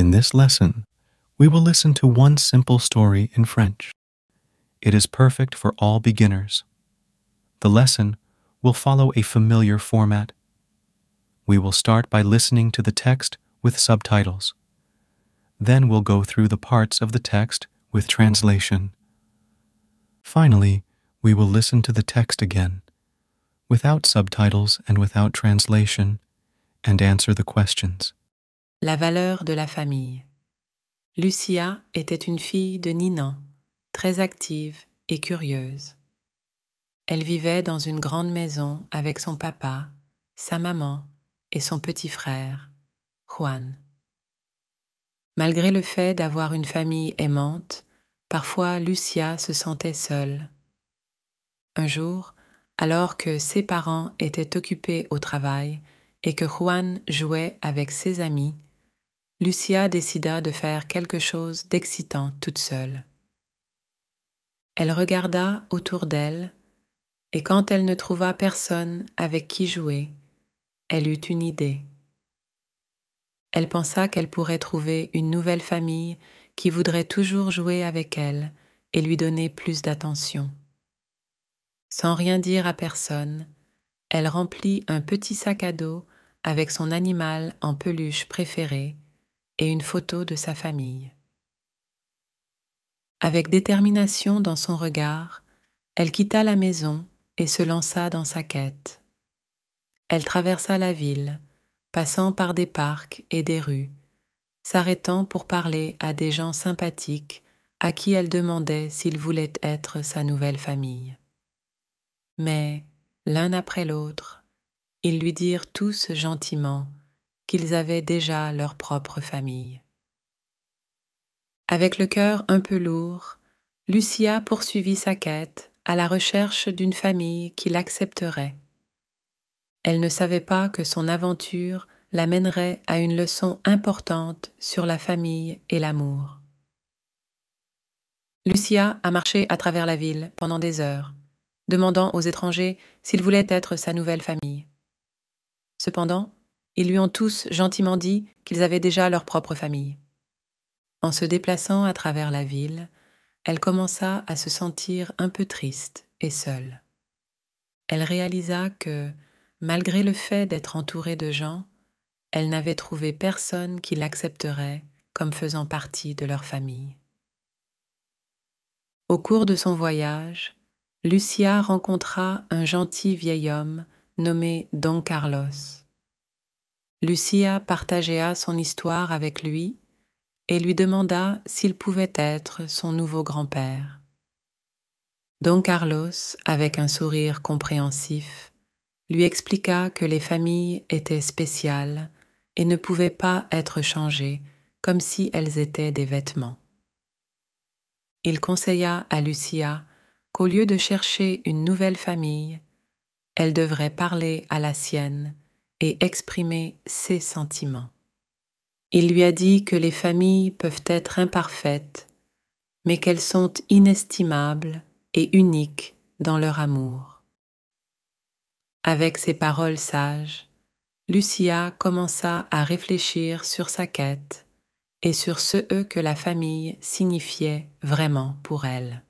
In this lesson, we will listen to one simple story in French. It is perfect for all beginners. The lesson will follow a familiar format. We will start by listening to the text with subtitles. Then we'll go through the parts of the text with translation. Finally, we will listen to the text again, without subtitles and without translation, and answer the questions. La valeur de la famille. Lucia était une fille de Ninan, très active et curieuse. Elle vivait dans une grande maison avec son papa, sa maman et son petit frère, Juan. Malgré le fait d'avoir une famille aimante, parfois Lucia se sentait seule. Un jour, alors que ses parents étaient occupés au travail et que Juan jouait avec ses amis, Lucia décida de faire quelque chose d'excitant toute seule. Elle regarda autour d'elle, et quand elle ne trouva personne avec qui jouer, elle eut une idée. Elle pensa qu'elle pourrait trouver une nouvelle famille qui voudrait toujours jouer avec elle et lui donner plus d'attention. Sans rien dire à personne, elle remplit un petit sac à dos avec son animal en peluche préféré et une photo de sa famille. Avec détermination dans son regard, elle quitta la maison et se lança dans sa quête. Elle traversa la ville, passant par des parcs et des rues, s'arrêtant pour parler à des gens sympathiques à qui elle demandait s'ils voulaient être sa nouvelle famille. Mais, l'un après l'autre, ils lui dirent tous gentiment qu'ils avaient déjà leur propre famille. Avec le cœur un peu lourd, Lucia poursuivit sa quête à la recherche d'une famille qui l'accepterait. Elle ne savait pas que son aventure l'amènerait à une leçon importante sur la famille et l'amour. Lucia a marché à travers la ville pendant des heures, demandant aux étrangers s'ils voulaient être sa nouvelle famille. Cependant, ils lui ont tous gentiment dit qu'ils avaient déjà leur propre famille. En se déplaçant à travers la ville, elle commença à se sentir un peu triste et seule. Elle réalisa que, malgré le fait d'être entourée de gens, elle n'avait trouvé personne qui l'accepterait comme faisant partie de leur famille. Au cours de son voyage, Lucia rencontra un gentil vieil homme nommé Don Carlos. Lucia partagea son histoire avec lui et lui demanda s'il pouvait être son nouveau grand-père. Don Carlos, avec un sourire compréhensif, lui expliqua que les familles étaient spéciales et ne pouvaient pas être changées comme si elles étaient des vêtements. Il conseilla à Lucia qu'au lieu de chercher une nouvelle famille, elle devrait parler à la sienne et exprimer ses sentiments. Il lui a dit que les familles peuvent être imparfaites, mais qu'elles sont inestimables et uniques dans leur amour. Avec ces paroles sages, Lucia commença à réfléchir sur sa quête et sur ce e que la famille signifiait vraiment pour elle.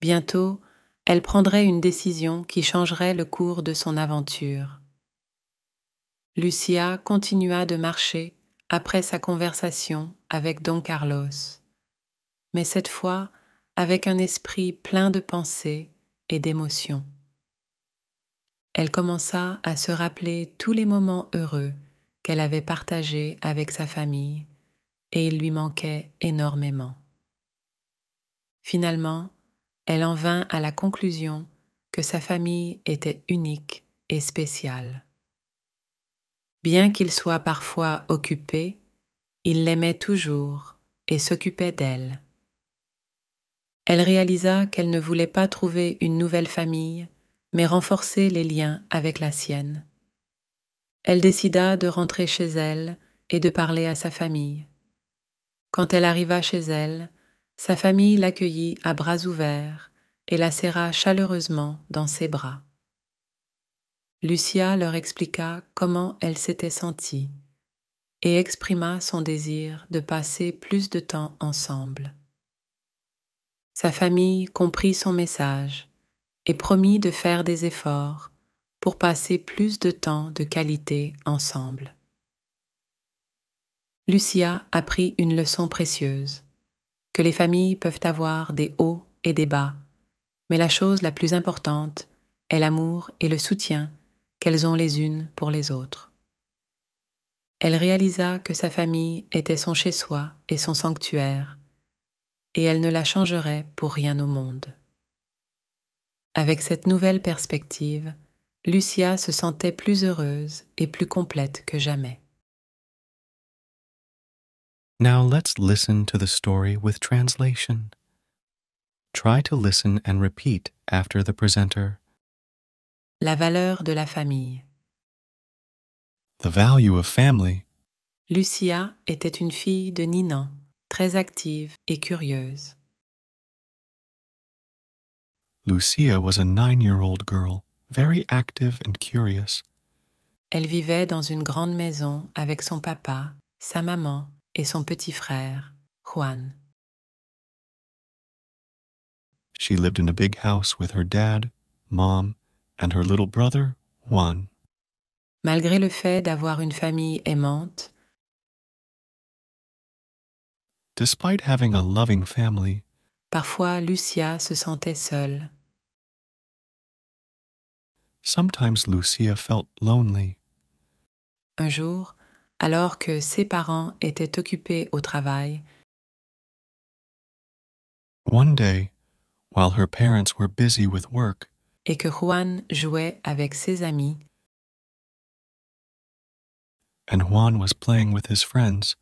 Bientôt, elle prendrait une décision qui changerait le cours de son aventure. Lucia continua de marcher après sa conversation avec Don Carlos, mais cette fois avec un esprit plein de pensées et d'émotions. Elle commença à se rappeler tous les moments heureux qu'elle avait partagés avec sa famille, et il lui manquait énormément. Finalement, elle en vint à la conclusion que sa famille était unique et spéciale. Bien qu'il soit parfois occupé, il l'aimait toujours et s'occupait d'elle. Elle réalisa qu'elle ne voulait pas trouver une nouvelle famille, mais renforcer les liens avec la sienne. Elle décida de rentrer chez elle et de parler à sa famille. Quand elle arriva chez elle, sa famille l'accueillit à bras ouverts et la serra chaleureusement dans ses bras. Lucia leur expliqua comment elle s'était sentie et exprima son désir de passer plus de temps ensemble. Sa famille comprit son message et promit de faire des efforts pour passer plus de temps de qualité ensemble. Lucia apprit une leçon précieuse que les familles peuvent avoir des hauts et des bas, mais la chose la plus importante est l'amour et le soutien qu'elles ont les unes pour les autres. Elle réalisa que sa famille était son chez-soi et son sanctuaire, et elle ne la changerait pour rien au monde. Avec cette nouvelle perspective, Lucia se sentait plus heureuse et plus complète que jamais. Now let's listen to the story with translation. Try to listen and repeat after the presenter. La valeur de la famille. The value of family. Lucia était une fille de Ninan, très active et curieuse. Lucia was a nine-year-old girl, very active and curious. Elle vivait dans une grande maison avec son papa, sa maman et son petit frère, Juan. She lived in a big house with her dad, mom, and her little brother, Juan. Malgré le fait d'avoir une famille aimante, Despite having a loving family, parfois Lucia se sentait seule. sometimes Lucia felt lonely. Un jour, alors que ses parents étaient occupés au travail. One day, while her parents were busy with work, et que Juan jouait avec ses amis. And Juan was playing with his friends.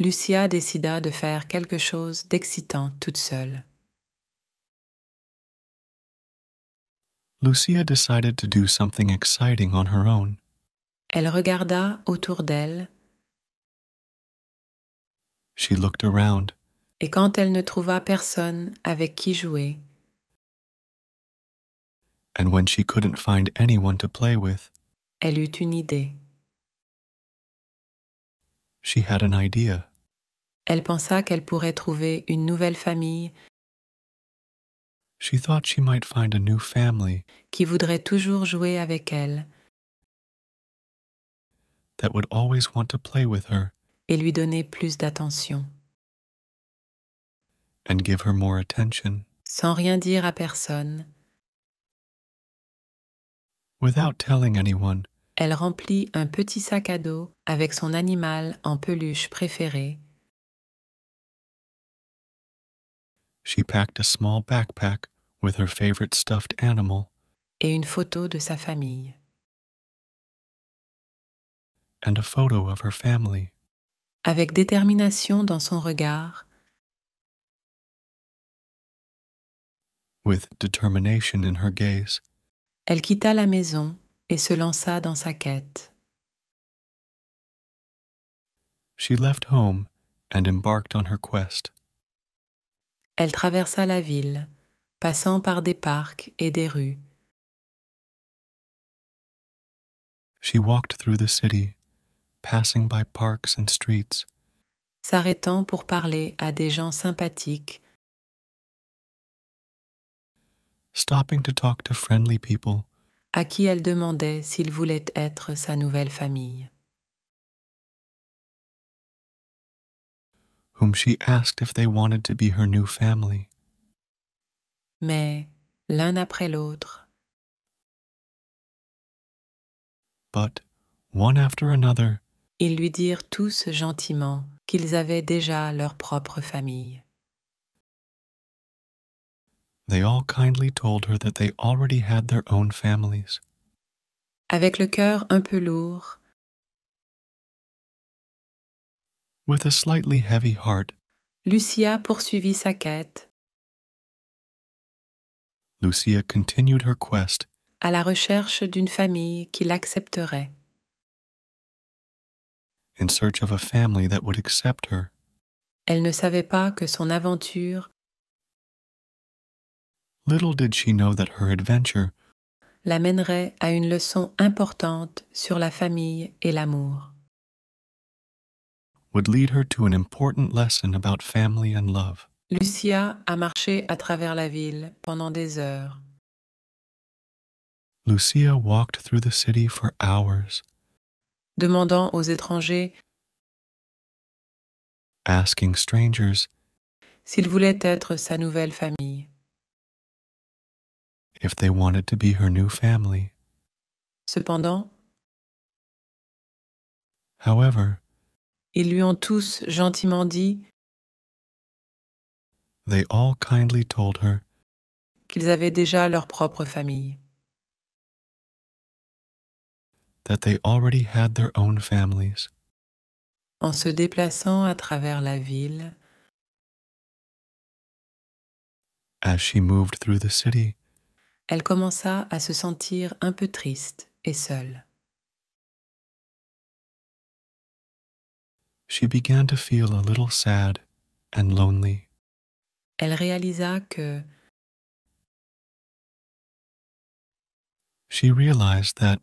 Lucia décida de faire quelque chose d'excitant toute seule. Lucia decided to do something exciting on her own. Elle regarda autour d'elle. Et quand elle ne trouva personne avec qui jouer. Elle eut une idée. Elle pensa qu'elle pourrait trouver une nouvelle famille. Qui voudrait toujours jouer avec elle that would always want to play with her. Et lui donner plus d'attention. And give her more attention. Sans rien dire à personne. Without telling anyone. Elle remplit un petit sac à dos avec son animal en peluche préféré. She packed a small backpack with her favorite stuffed animal. Et une photo de sa famille. and a photo of her family. Avec détermination dans son regard. With determination in her gaze. Elle quitta la maison et se lança dans sa quête. She left home and embarked on her quest. Elle traversa la ville, passant par des parcs et des rues. She walked through the city, passing by parks and streets. S'arrêtant pour parler à des gens sympathiques. Stopping to talk to friendly people. À qui elle demandait s'il voulait être sa nouvelle famille. Whom she asked if they wanted to be her new family. Mais l'un après l'autre. But one after another, Ils lui dirent tous gentiment qu'ils avaient déjà leur propre famille. They all kindly told her they already had own families. Avec le cœur un peu lourd, Lucia poursuivit sa quête. Lucia continued her quest à la recherche d'une famille qui l'accepterait. in search of a family that would accept her. Elle ne savait pas que son aventure Little did she know that her adventure l'amènerait à une leçon importante sur la famille et l'amour. Would lead her to an important lesson about family and love. Lucia a marché à travers la ville pendant des heures. Lucia walked through the city for hours. demandant aux étrangers s'ils voulaient être sa nouvelle famille. wanted family. Cependant, however, ils lui ont tous gentiment dit they all kindly told qu'ils avaient déjà leur propre famille. that they already had their own families. En se déplaçant à travers la ville, as she moved through the city, elle commença à se sentir un peu triste et seule. She began to feel a little sad and lonely. Elle réalisa que She realized that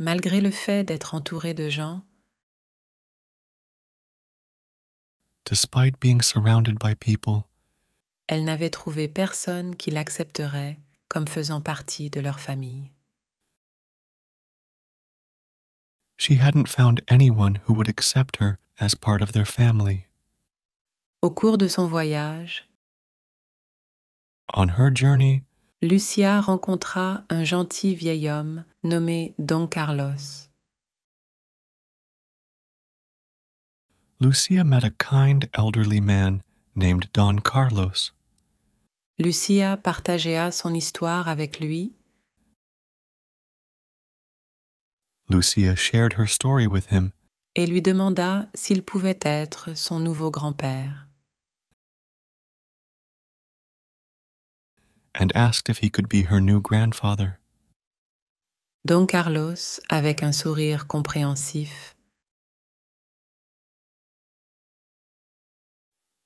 malgré le fait d'être entourée de gens, Despite being surrounded by people, elle n'avait trouvé personne qui l'accepterait comme faisant partie de leur famille. She hadn't found who would accept her as part family. Au cours de son voyage, Lucia rencontra un gentil vieil homme nommé Don Carlos. Lucia met a kind elderly man named Don Carlos. Lucia partagea son histoire avec lui. Lucia shared her story with him. Et lui demanda s'il pouvait être son nouveau grand-père. and asked if he could be her new grandfather. Don Carlos, avec un sourire compréhensif,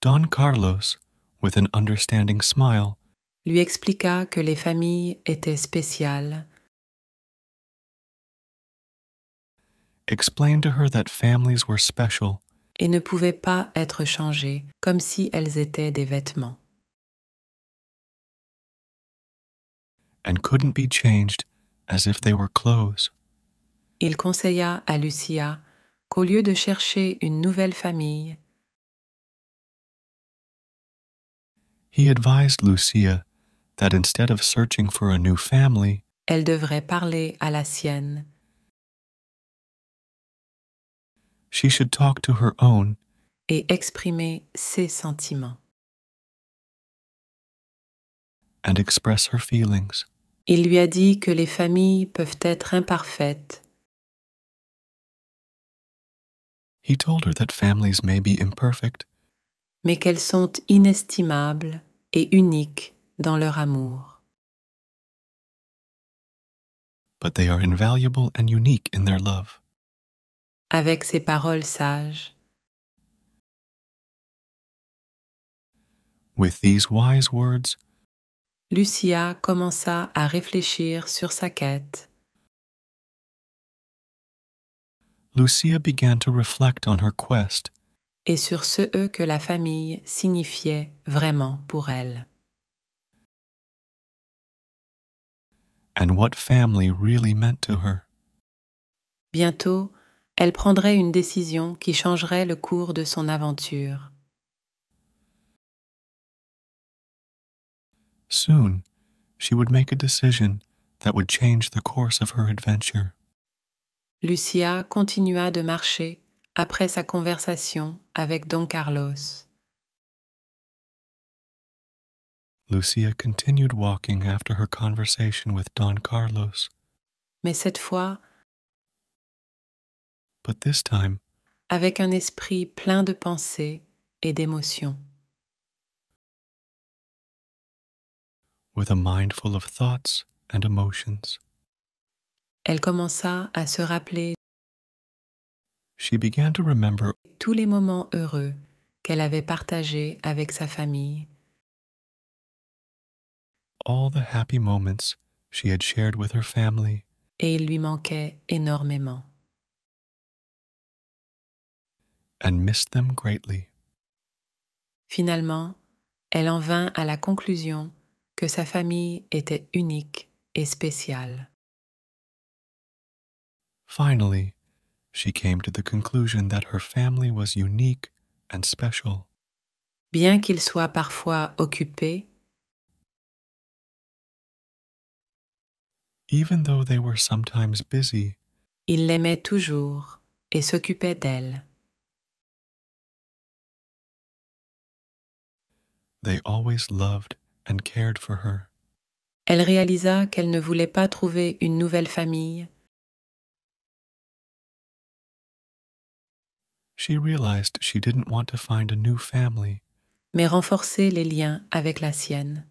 Don Carlos, with an understanding smile, lui expliqua que les familles étaient spéciales. Explained to her that families were special et ne pouvaient pas être changées comme si elles étaient des vêtements. and couldn't be changed as if they were clothes. Il conseilla à Lucia qu'au lieu de chercher une nouvelle famille, he advised Lucia that instead of searching for a new family, elle devrait parler à la sienne. She should talk to her own et exprimer ses sentiments and express her feelings. Il lui a dit que les familles peuvent être imparfaites. He told her that families may be imperfect, mais qu'elles sont inestimables et uniques dans leur amour. But they are invaluable and unique in their love. Avec ces paroles sages. With these wise words, Lucia commença à réfléchir sur sa quête. Lucia began to reflect on her quest. Et sur ce e que la famille signifiait vraiment pour elle. And what family really meant to her. Bientôt, elle prendrait une décision qui changerait le cours de son aventure. Soon, she would make a decision that would change the course of her adventure. Lucia continua de marcher après sa conversation avec Don Carlos. Lucia continued walking after her conversation with Don Carlos. Mais cette fois, but this time, avec un esprit plein de pensées et d'émotions. with a mind full of thoughts and emotions. Elle commença à se rappeler She began to remember tous les moments heureux qu'elle avait partagés avec sa famille, all the happy moments she had shared with her family, et il lui manquait énormément. and missed them greatly. Finalement, elle en vint à la conclusion que sa famille était unique et spéciale. Finally, she came to the conclusion that her family was unique and special. Bien qu'il soit parfois occupé, even though they were sometimes busy, il l'aimait toujours et s'occupait d'elle. They always loved cared her. Elle réalisa qu'elle ne voulait pas trouver une nouvelle famille. She realized she didn't want to find a new family. Mais renforcer les liens avec la sienne.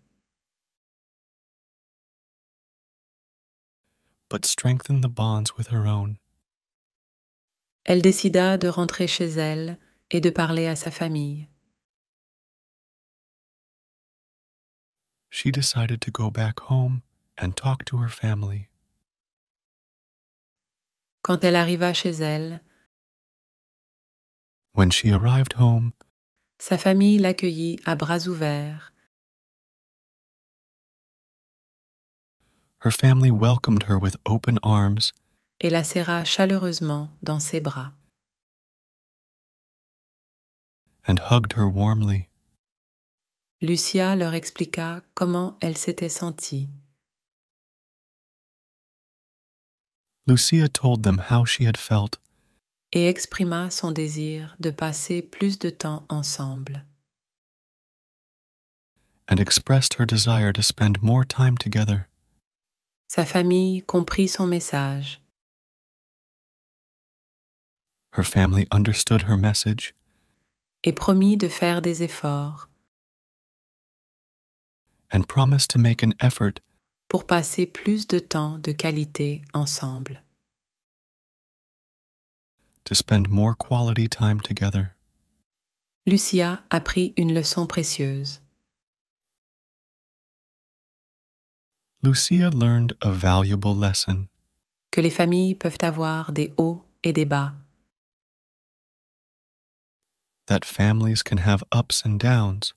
But strengthen the bonds with her own. Elle décida de rentrer chez elle et de parler à sa famille. she decided to go back home and talk to her family. Quand elle arriva chez elle, when she arrived home, sa famille l'accueillit à bras ouverts. Her family welcomed her with open arms et la serra chaleureusement dans ses bras. And hugged her warmly. Lucia leur expliqua comment elle s'était sentie. Lucia told them how she had felt et exprima son désir de passer plus de temps ensemble. And expressed her desire to spend more time together. Sa famille comprit son message. Her family understood her message. Et promit de faire des efforts. and promise to make an effort pour passer plus de temps de qualité ensemble. To spend more quality time together. Lucia a pris une leçon précieuse. Lucia learned a valuable lesson. Que les familles peuvent avoir des hauts et des bas. That families can have ups and downs.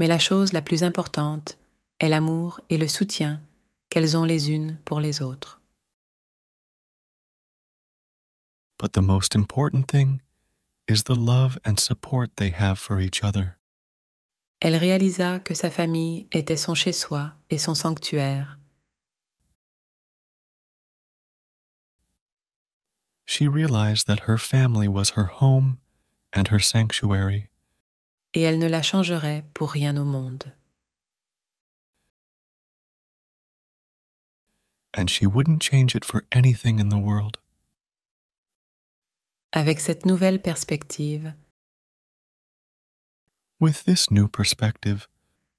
Mais la chose la plus importante est l'amour et le soutien qu'elles ont les unes pour les autres. But the most important thing is the love and support they have for each other. Elle réalisa que sa famille était son chez-soi et son sanctuaire. She realized that her family was her home and her sanctuary et elle ne la changerait pour rien au monde. she wouldn't change it anything in the world. Avec cette nouvelle perspective, new perspective,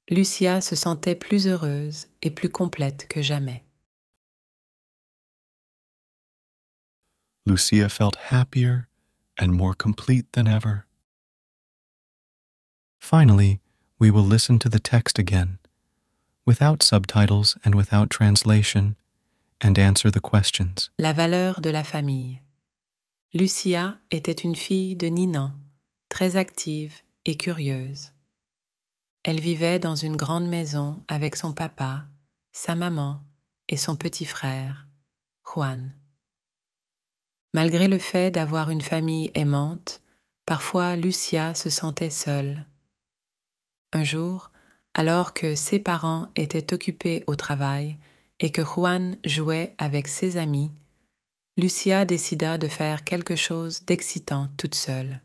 Lucia se sentait plus heureuse et plus complète que jamais. Lucia felt happier and more complete than ever. Finally, we will listen to the text again, without subtitles and without translation, and answer the questions. La valeur de la famille. Lucia était une fille de Ninan, très active et curieuse. Elle vivait dans une grande maison avec son papa, sa maman et son petit frère, Juan. Malgré le fait d'avoir une famille aimante, parfois Lucia se sentait seule un jour, alors que ses parents étaient occupés au travail et que Juan jouait avec ses amis, Lucia décida de faire quelque chose d'excitant toute seule.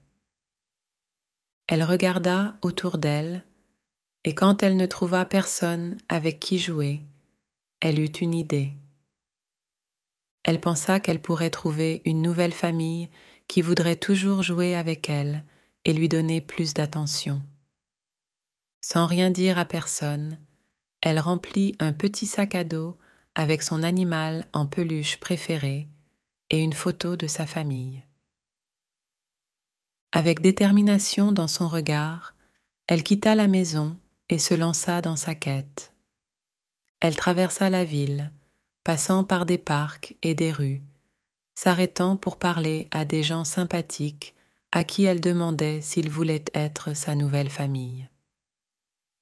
Elle regarda autour d'elle, et quand elle ne trouva personne avec qui jouer, elle eut une idée. Elle pensa qu'elle pourrait trouver une nouvelle famille qui voudrait toujours jouer avec elle et lui donner plus d'attention. Sans rien dire à personne, elle remplit un petit sac à dos avec son animal en peluche préféré et une photo de sa famille. Avec détermination dans son regard, elle quitta la maison et se lança dans sa quête. Elle traversa la ville, passant par des parcs et des rues, s'arrêtant pour parler à des gens sympathiques à qui elle demandait s'ils voulaient être sa nouvelle famille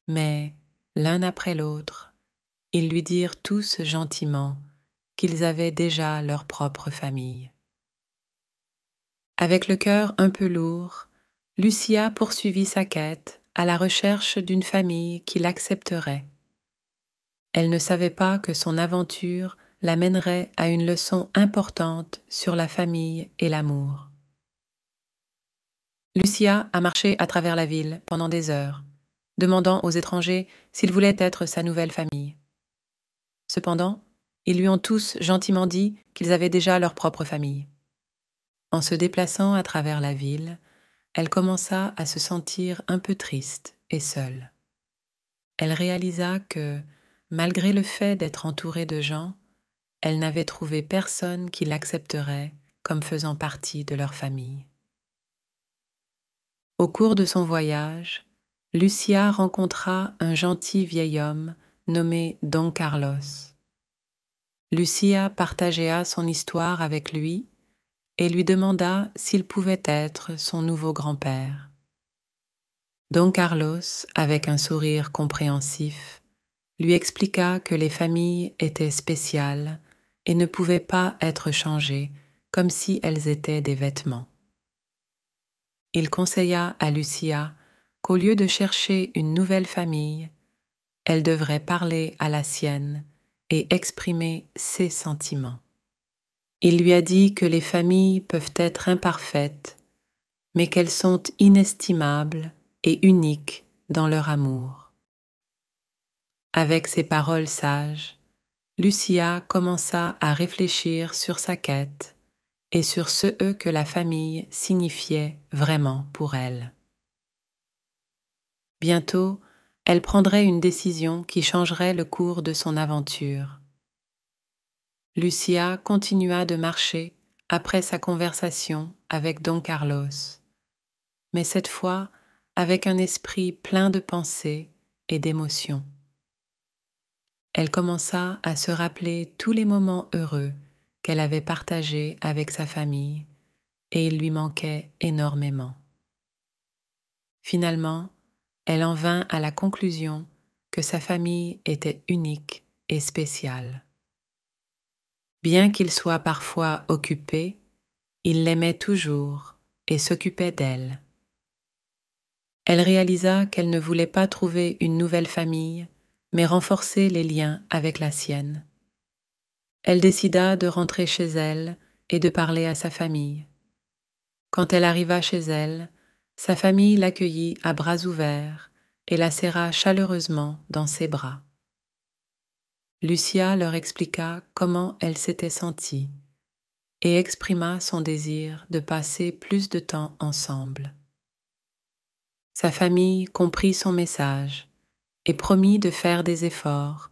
mais l'un après l'autre, ils lui dirent tous gentiment qu'ils avaient déjà leur propre famille. Avec le cœur un peu lourd, Lucia poursuivit sa quête à la recherche d'une famille qui l'accepterait. Elle ne savait pas que son aventure la mènerait à une leçon importante sur la famille et l'amour. Lucia a marché à travers la ville pendant des heures demandant aux étrangers s'ils voulaient être sa nouvelle famille. Cependant, ils lui ont tous gentiment dit qu'ils avaient déjà leur propre famille. En se déplaçant à travers la ville, elle commença à se sentir un peu triste et seule. Elle réalisa que, malgré le fait d'être entourée de gens, elle n'avait trouvé personne qui l'accepterait comme faisant partie de leur famille. Au cours de son voyage, Lucia rencontra un gentil vieil homme nommé Don Carlos. Lucia partagea son histoire avec lui et lui demanda s'il pouvait être son nouveau grand-père. Don Carlos, avec un sourire compréhensif, lui expliqua que les familles étaient spéciales et ne pouvaient pas être changées comme si elles étaient des vêtements. Il conseilla à Lucia qu'au lieu de chercher une nouvelle famille, elle devrait parler à la sienne et exprimer ses sentiments. Il lui a dit que les familles peuvent être imparfaites, mais qu'elles sont inestimables et uniques dans leur amour. Avec ces paroles sages, Lucia commença à réfléchir sur sa quête et sur ce e que la famille signifiait vraiment pour elle. Bientôt, elle prendrait une décision qui changerait le cours de son aventure. Lucia continua de marcher après sa conversation avec Don Carlos, mais cette fois avec un esprit plein de pensées et d'émotions. Elle commença à se rappeler tous les moments heureux qu'elle avait partagés avec sa famille, et il lui manquait énormément. Finalement, elle en vint à la conclusion que sa famille était unique et spéciale. Bien qu'il soit parfois occupé, il l'aimait toujours et s'occupait d'elle. Elle réalisa qu'elle ne voulait pas trouver une nouvelle famille, mais renforcer les liens avec la sienne. Elle décida de rentrer chez elle et de parler à sa famille. Quand elle arriva chez elle, sa famille l'accueillit à bras ouverts et la serra chaleureusement dans ses bras. Lucia leur expliqua comment elle s'était sentie et exprima son désir de passer plus de temps ensemble. Sa famille comprit son message et promit de faire des efforts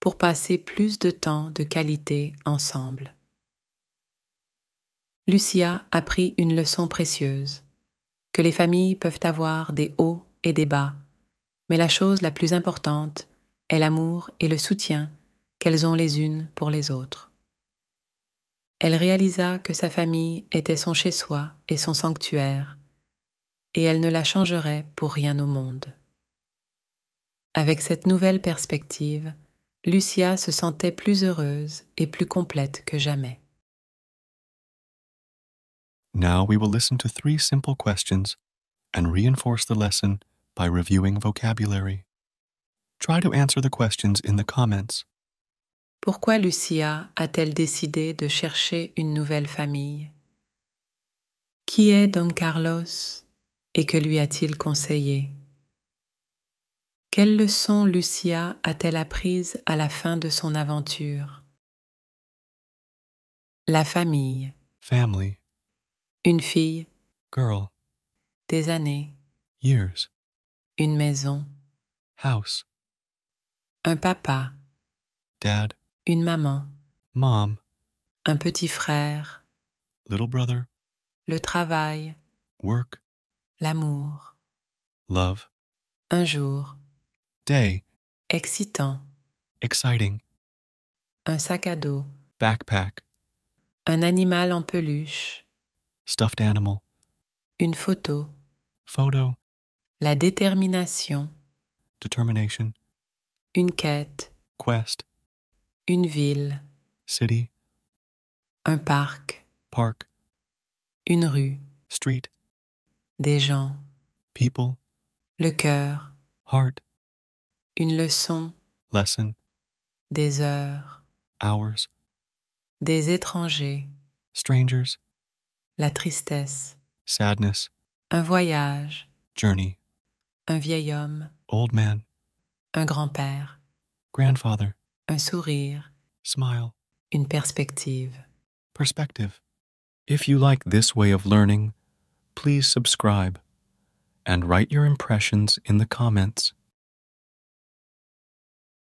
pour passer plus de temps de qualité ensemble. Lucia apprit une leçon précieuse que les familles peuvent avoir des hauts et des bas, mais la chose la plus importante est l'amour et le soutien qu'elles ont les unes pour les autres. Elle réalisa que sa famille était son chez-soi et son sanctuaire, et elle ne la changerait pour rien au monde. Avec cette nouvelle perspective, Lucia se sentait plus heureuse et plus complète que jamais. Now we will listen to three simple questions and reinforce the lesson by reviewing vocabulary. Try to answer the questions in the comments. Pourquoi Lucia a-t-elle décidé de chercher une nouvelle famille Qui est Don Carlos et que lui a-t-il conseillé Quelle leçon Lucia a-t-elle apprise à la fin de son aventure La famille. Family. Une fille. Girl. Des années. Years. Une maison. House. Un papa. Dad. Une maman. Mom. Un petit frère. Little brother. Le travail. Work. L'amour. Love. Un jour. Day. Excitant. Exciting. Un sac à dos. Backpack. Un animal en peluche. Stuffed animal. Une photo. Photo. La détermination. Determination. Une quête. Quest. Une ville. City. Un parc. Park. Une rue. Street. Des gens. People. Le cœur. Heart. Une leçon. Lesson. Des heures. Hours. Des étrangers. Strangers. la tristesse, sadness, un voyage, journey, un vieil homme, old man, un grand-père, grandfather, un sourire, smile, une perspective, perspective. If you like this way of learning, please subscribe and write your impressions in the comments.